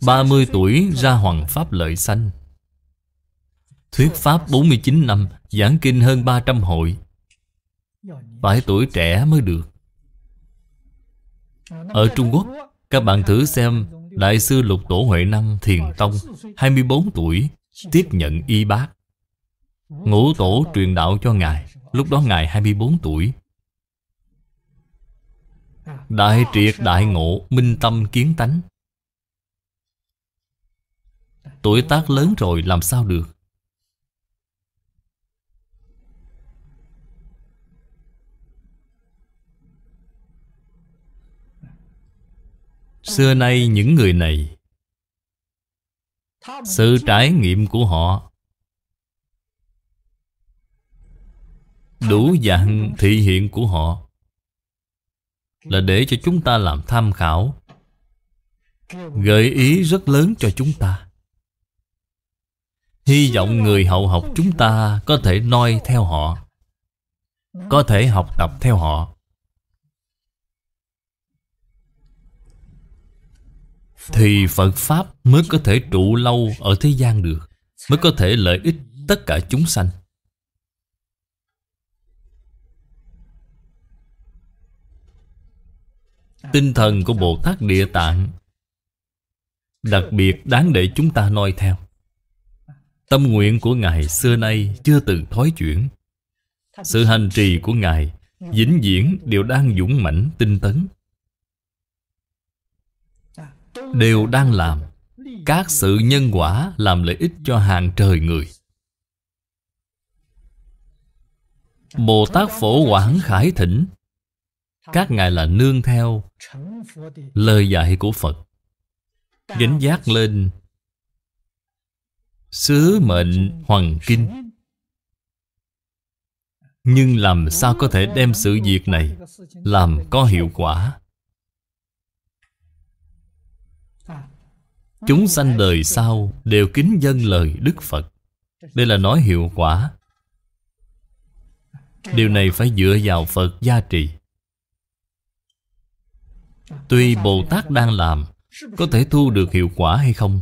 Speaker 1: ba mươi tuổi ra hoàng pháp lợi sanh Thuyết pháp bốn mươi chín năm Giảng kinh hơn ba trăm hội Phải tuổi trẻ mới được Ở Trung Quốc Các bạn thử xem Đại sư Lục Tổ Huệ Năng Thiền Tông hai mươi bốn tuổi Tiếp nhận y bác Ngũ tổ truyền đạo cho Ngài Lúc đó Ngài 24 tuổi Đại triệt đại ngộ Minh tâm kiến tánh Tuổi tác lớn rồi làm sao được Xưa nay những người này Sự trải nghiệm của họ đủ dạng thị hiện của họ là để cho chúng ta làm tham khảo gợi ý rất lớn cho chúng ta hy vọng người hậu học chúng ta có thể noi theo họ có thể học tập theo họ thì phật pháp mới có thể trụ lâu ở thế gian được mới có thể lợi ích tất cả chúng sanh Tinh thần của Bồ Tát Địa Tạng Đặc biệt đáng để chúng ta noi theo Tâm nguyện của Ngài xưa nay chưa từng thói chuyển Sự hành trì của Ngài vĩnh viễn đều đang dũng mãnh tinh tấn Đều đang làm Các sự nhân quả làm lợi ích cho hàng trời người Bồ Tát Phổ Quảng Khải Thỉnh các ngài là nương theo lời dạy của Phật Gánh giác lên Sứ mệnh hoàng kinh Nhưng làm sao có thể đem sự việc này Làm có hiệu quả Chúng sanh đời sau đều kính dân lời Đức Phật Đây là nói hiệu quả Điều này phải dựa vào Phật gia trì Tuy Bồ Tát đang làm Có thể thu được hiệu quả hay không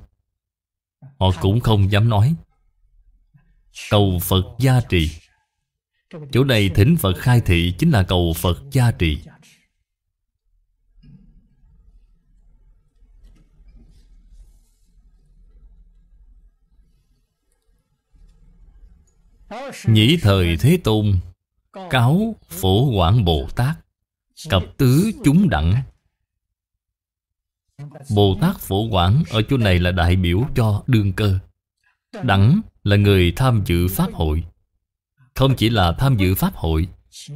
Speaker 1: Họ cũng không dám nói Cầu Phật gia trì Chỗ này thỉnh Phật khai thị Chính là cầu Phật gia trì Nhĩ thời Thế Tôn Cáo Phổ Quảng Bồ Tát Cập tứ chúng đẳng Bồ Tát Phổ Quảng ở chỗ này là đại biểu cho đương cơ Đẳng là người tham dự Pháp hội Không chỉ là tham dự Pháp hội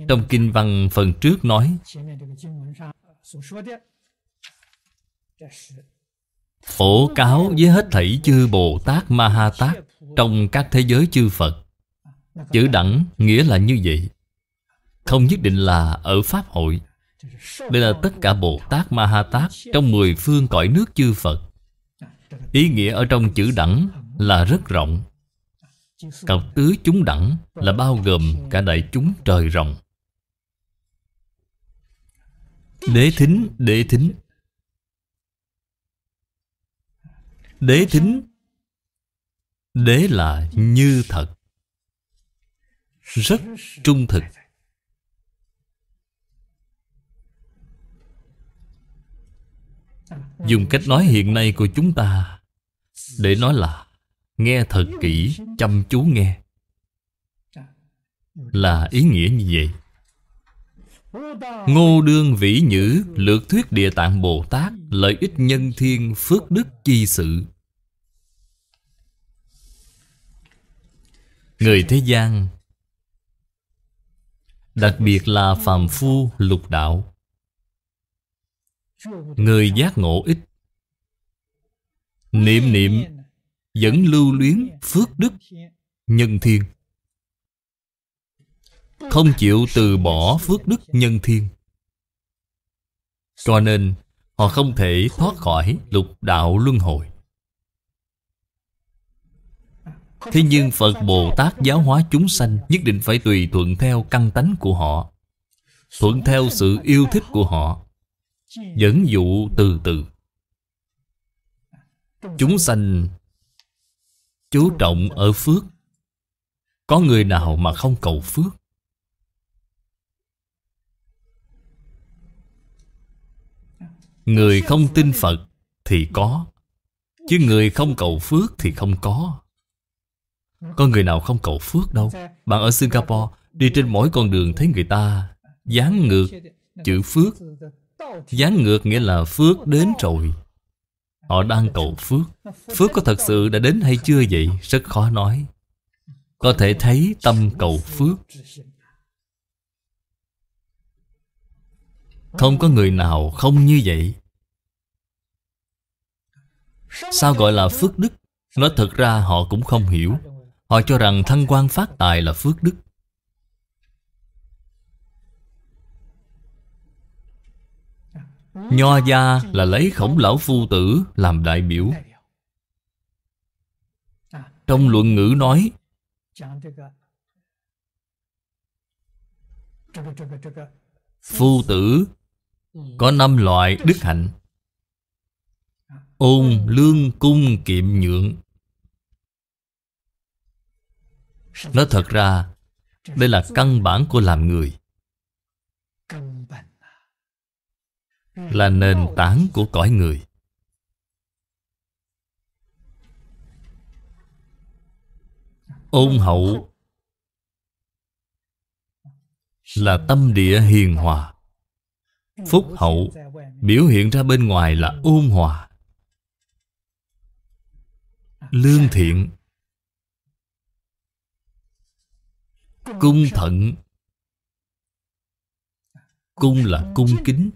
Speaker 1: Trong kinh văn phần trước nói Phổ cáo với hết thảy chư Bồ Tát Ma Ha Tát Trong các thế giới chư Phật Chữ đẳng nghĩa là như vậy Không nhất định là ở Pháp hội đây là tất cả Bồ Tát Ma Ha Tát Trong mười phương cõi nước chư Phật Ý nghĩa ở trong chữ đẳng là rất rộng Cặp tứ chúng đẳng là bao gồm cả đại chúng trời rộng Đế thính, đế thính Đế thính Đế là như thật Rất trung thực Dùng cách nói hiện nay của chúng ta Để nói là Nghe thật kỹ, chăm chú nghe Là ý nghĩa như vậy Ngô đương vĩ nhữ Lược thuyết địa tạng Bồ Tát Lợi ích nhân thiên phước đức chi sự Người thế gian Đặc biệt là phàm phu lục đạo
Speaker 2: Người giác
Speaker 1: ngộ ít Niệm niệm Vẫn lưu luyến phước đức Nhân thiên Không chịu từ bỏ phước đức nhân thiên Cho nên Họ không thể thoát khỏi lục đạo luân hồi Thế nhưng Phật Bồ Tát giáo hóa chúng sanh Nhất định phải tùy thuận theo căn tánh của họ Thuận theo sự yêu thích của họ Dẫn dụ từ từ Chúng sanh Chú trọng ở phước Có người nào mà không cầu phước Người không tin Phật thì có Chứ người không cầu phước thì không có Có người nào không cầu phước đâu Bạn ở Singapore Đi trên mỗi con đường thấy người ta dán ngược chữ phước Gián ngược nghĩa là phước đến rồi Họ đang cầu phước Phước có thật sự đã đến hay chưa vậy? Rất khó nói Có thể thấy tâm cầu phước Không có người nào không như vậy Sao gọi là phước đức? Nói thật ra họ cũng không hiểu Họ cho rằng thăng quan phát tài là phước đức Nho gia là lấy khổng lão phu tử làm đại biểu Trong luận ngữ nói Phu tử có năm loại đức hạnh Ôn lương cung kiệm nhượng Nói thật ra Đây là căn bản của làm người
Speaker 2: là nền tảng
Speaker 1: của cõi người ôn hậu là tâm địa hiền hòa
Speaker 2: phúc hậu
Speaker 1: biểu hiện ra bên ngoài là ôn hòa lương thiện cung thận cung là cung kính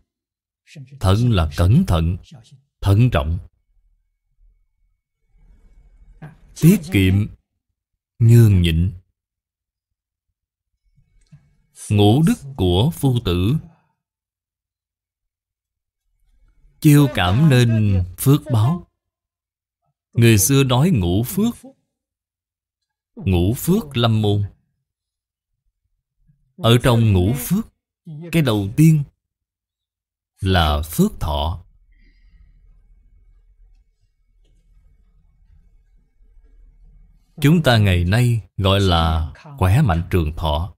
Speaker 1: Thận là cẩn thận Thận trọng Tiết kiệm Nhường nhịn Ngũ đức của phu tử Chiêu cảm nên phước báo Người xưa nói ngũ phước
Speaker 2: Ngũ phước
Speaker 1: lâm môn Ở trong ngũ phước Cái đầu tiên là phước thọ. Chúng ta ngày nay gọi là khỏe mạnh trường thọ.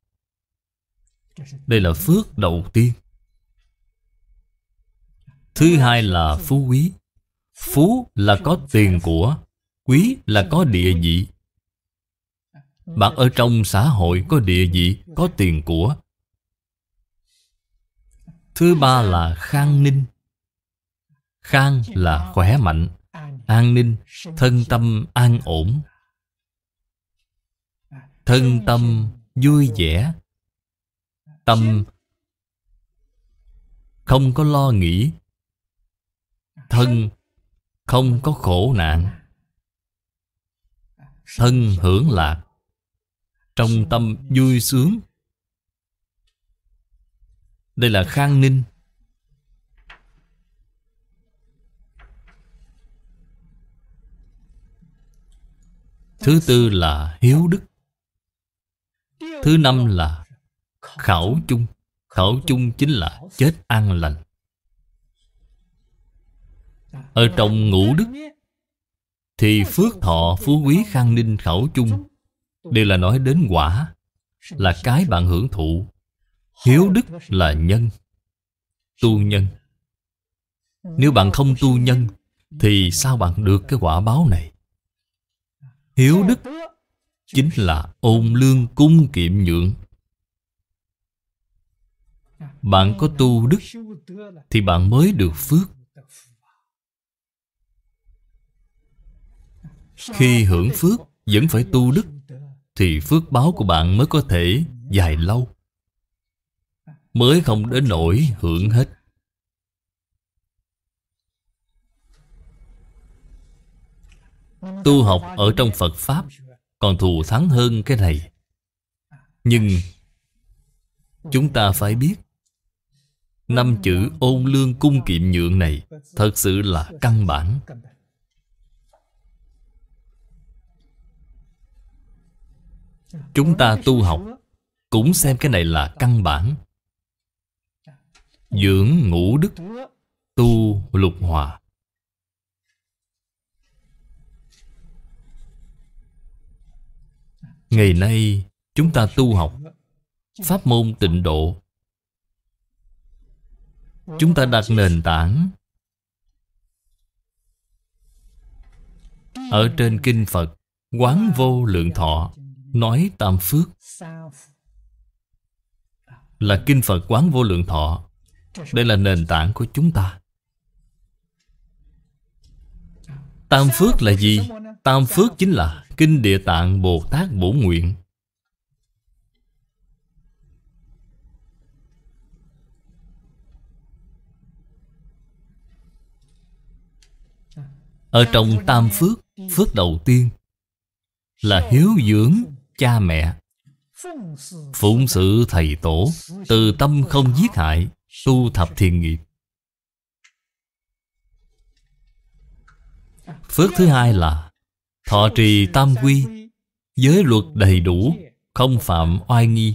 Speaker 1: Đây là phước đầu tiên. Thứ hai là phú quý. Phú là có tiền của, quý là có địa vị. Bạn ở trong xã hội có địa vị, có tiền của Thứ ba là khang ninh Khang là khỏe mạnh An ninh Thân tâm an ổn Thân tâm vui vẻ Tâm Không có lo nghĩ Thân Không có khổ nạn Thân hưởng lạc Trong tâm vui sướng đây là Khang Ninh Thứ tư là Hiếu Đức Thứ năm là Khảo Chung Khảo Chung chính là chết an lành Ở trong ngũ đức Thì phước thọ, phú quý, khang ninh, khảo chung Đều là nói đến quả Là cái bạn hưởng thụ Hiếu đức là nhân Tu nhân Nếu bạn không tu nhân Thì sao bạn được cái quả báo này Hiếu đức Chính là ôn lương cung kiệm nhượng Bạn có tu đức Thì bạn mới được phước Khi hưởng phước Vẫn phải tu đức Thì phước báo của bạn mới có thể dài lâu Mới không đến nỗi hưởng hết
Speaker 2: Tu học ở
Speaker 1: trong Phật Pháp Còn thù thắng hơn cái này Nhưng Chúng ta phải biết Năm chữ ôn lương cung kiệm nhượng này Thật sự là căn bản Chúng ta tu học Cũng xem cái này là căn bản Dưỡng ngũ đức Tu lục hòa Ngày nay chúng ta tu học Pháp môn tịnh độ Chúng ta đặt nền tảng Ở trên Kinh Phật Quán vô lượng thọ Nói tam phước Là Kinh Phật quán vô lượng thọ đây là nền tảng của chúng ta Tam Phước là gì? Tam Phước chính là Kinh Địa Tạng Bồ Tát Bổ Nguyện Ở trong Tam Phước Phước đầu tiên Là hiếu dưỡng cha mẹ Phụng sự thầy tổ Từ tâm không giết hại tu thập thiền nghiệp phước thứ hai là thọ trì tam quy giới luật đầy đủ không phạm oai nghi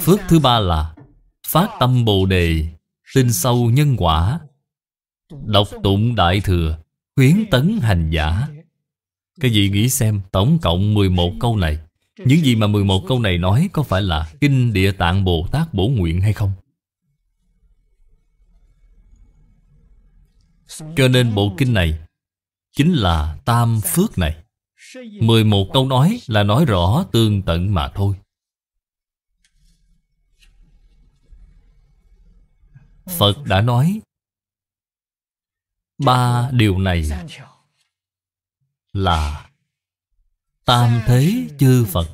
Speaker 1: phước thứ ba là phát tâm bồ đề tin sâu nhân quả đọc tụng đại thừa khuyến tấn hành giả cái gì nghĩ xem tổng cộng 11 câu này những gì mà 11 câu này nói có phải là Kinh Địa Tạng Bồ Tát Bổ Nguyện hay không? Cho nên bộ kinh này Chính là Tam Phước này 11 câu nói là nói rõ tương tận mà thôi Phật đã nói Ba điều này Là tam thế chư Phật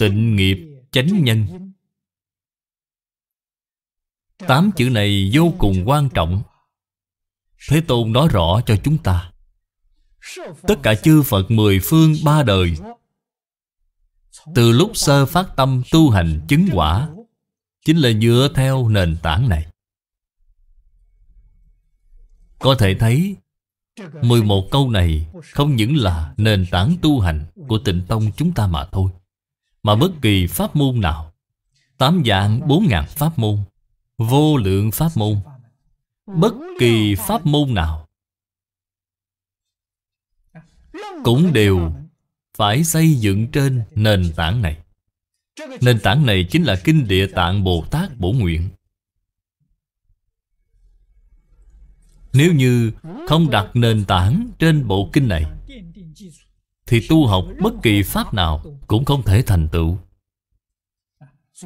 Speaker 1: Tịnh nghiệp chánh nhân Tám chữ này vô cùng quan trọng Thế Tôn nói rõ cho chúng ta Tất cả chư Phật mười phương ba đời Từ lúc sơ phát tâm tu hành chứng quả Chính là dựa theo nền tảng này Có thể thấy 11 câu này không những là nền tảng tu hành của tịnh tông chúng ta mà thôi Mà bất kỳ pháp môn nào Tám dạng bốn ngàn pháp môn Vô lượng pháp môn Bất kỳ pháp môn nào Cũng đều phải xây dựng trên nền tảng này Nền tảng này chính là Kinh Địa Tạng Bồ Tát Bổ Nguyện Nếu như không đặt nền tảng trên bộ kinh này Thì tu học bất kỳ Pháp nào cũng không thể thành tựu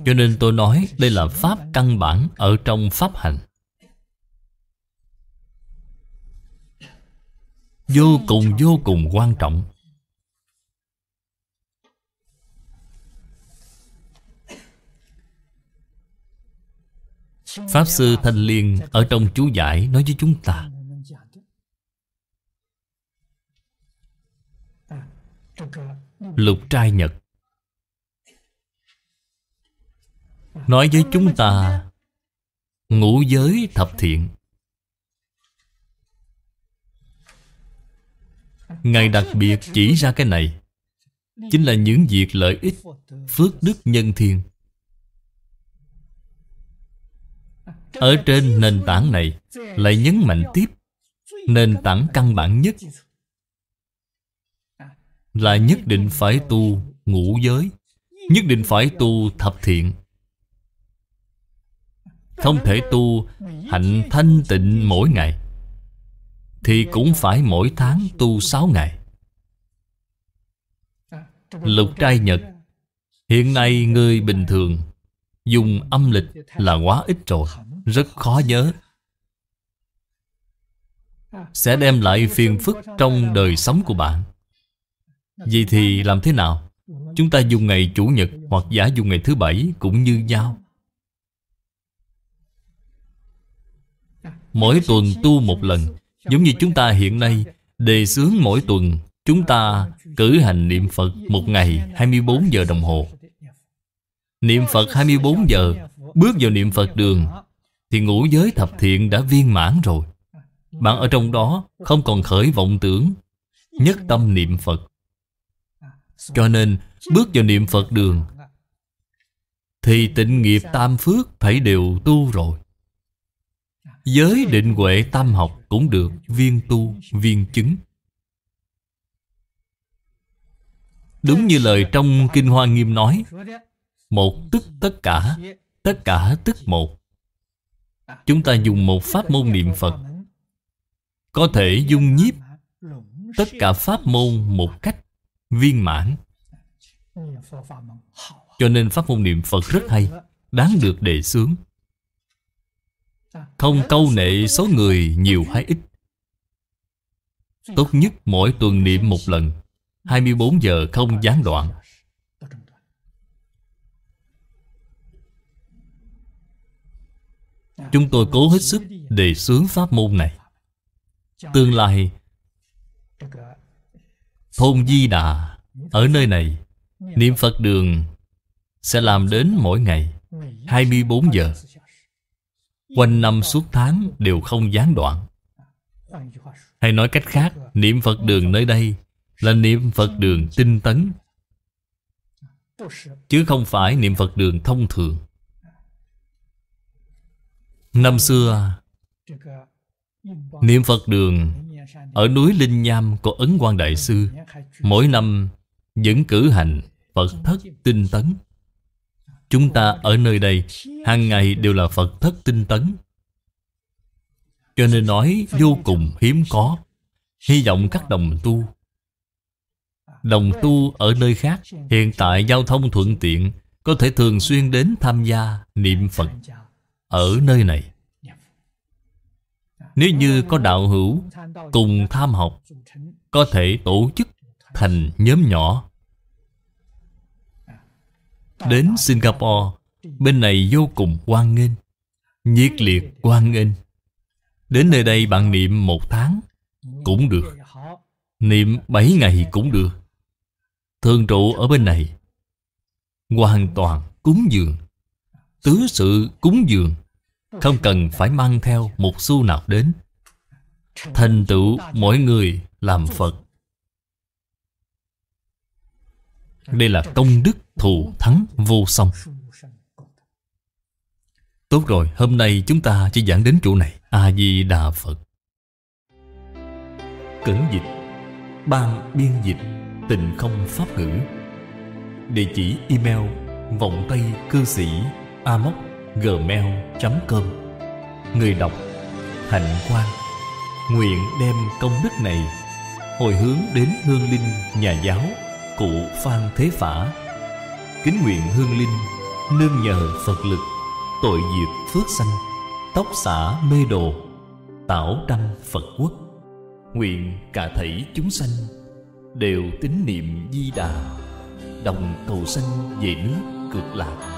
Speaker 1: Cho nên tôi nói đây là Pháp căn bản ở trong Pháp hành Vô cùng vô cùng quan trọng
Speaker 2: Pháp Sư Thanh Liên Ở
Speaker 1: trong chú giải nói với chúng ta Lục trai Nhật Nói với chúng ta Ngũ giới thập thiện Ngài đặc biệt chỉ ra cái này Chính là những việc lợi ích Phước đức nhân thiên Ở trên nền tảng này Lại nhấn mạnh tiếp Nền tảng căn bản nhất Là nhất định phải tu ngũ giới Nhất định phải tu thập thiện Không thể tu hạnh thanh tịnh mỗi ngày Thì cũng phải mỗi tháng tu sáu ngày Lục trai nhật Hiện nay người bình thường Dùng âm lịch là quá ít rồi rất khó nhớ sẽ đem lại phiền phức trong đời sống của bạn Vậy thì làm thế nào? Chúng ta dùng ngày Chủ nhật hoặc giả dùng ngày thứ bảy cũng như nhau Mỗi tuần tu một lần Giống như chúng ta hiện nay đề xướng mỗi tuần Chúng ta cử hành niệm Phật một ngày 24 giờ đồng hồ Niệm Phật 24 giờ Bước vào niệm Phật đường thì ngũ giới thập thiện đã viên mãn rồi Bạn ở trong đó không còn khởi vọng tưởng Nhất tâm niệm Phật Cho nên bước vào niệm Phật đường Thì tịnh nghiệp tam phước phải đều tu rồi Giới định huệ tam học cũng được viên tu, viên chứng Đúng như lời trong Kinh Hoa Nghiêm nói Một tức tất cả Tất cả tức một Chúng ta dùng một pháp môn niệm Phật Có thể dung nhiếp Tất cả pháp môn một cách viên mãn Cho nên pháp môn niệm Phật rất hay Đáng được đề xướng Không câu nệ số người nhiều hay ít Tốt nhất mỗi tuần niệm một lần 24 giờ không gián đoạn Chúng tôi cố hết sức đề xướng pháp môn này Tương lai Thôn Di Đà Ở nơi này Niệm Phật đường Sẽ làm đến mỗi ngày 24 giờ Quanh năm suốt tháng đều không gián đoạn Hay nói cách khác Niệm Phật đường nơi đây Là niệm Phật đường tinh tấn Chứ không phải niệm Phật đường thông thường Năm xưa
Speaker 3: Niệm Phật đường
Speaker 1: Ở núi Linh Nham có Ấn Quang Đại Sư Mỗi năm vẫn cử hành Phật thất tinh tấn Chúng ta ở nơi đây hàng ngày đều là Phật thất tinh tấn Cho nên nói vô cùng hiếm có Hy vọng các đồng tu Đồng tu ở nơi khác Hiện tại giao thông thuận tiện Có thể thường xuyên đến tham gia niệm Phật ở nơi này Nếu như có đạo hữu cùng tham học Có thể tổ chức thành nhóm nhỏ Đến Singapore Bên này vô cùng hoan nghênh Nhiệt liệt hoan nghênh Đến nơi đây bạn niệm một tháng Cũng được Niệm bảy ngày cũng được Thường trụ ở bên này Hoàn toàn cúng dường tứ sự cúng dường Không cần phải mang theo một xu nào đến Thành tựu mỗi người làm Phật Đây là công đức thù thắng vô song Tốt rồi, hôm nay chúng ta chỉ giảng đến chỗ này A-di-đà Phật Cẩn dịch Ban biên dịch Tình không pháp ngữ Địa chỉ email vọng tây cư sĩ amoc@gmail.com. Người đọc Hạnh Quang nguyện đem công đức này hồi hướng đến hương linh nhà giáo cụ Phan Thế Phả. Kính nguyện hương linh nương nhờ Phật lực tội diệt phước sanh tóc xả mê đồ tảo đăng Phật quốc. Nguyện cả thảy chúng sanh đều tín niệm di đà đồng cầu sanh về nước cực lạc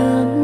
Speaker 3: I'm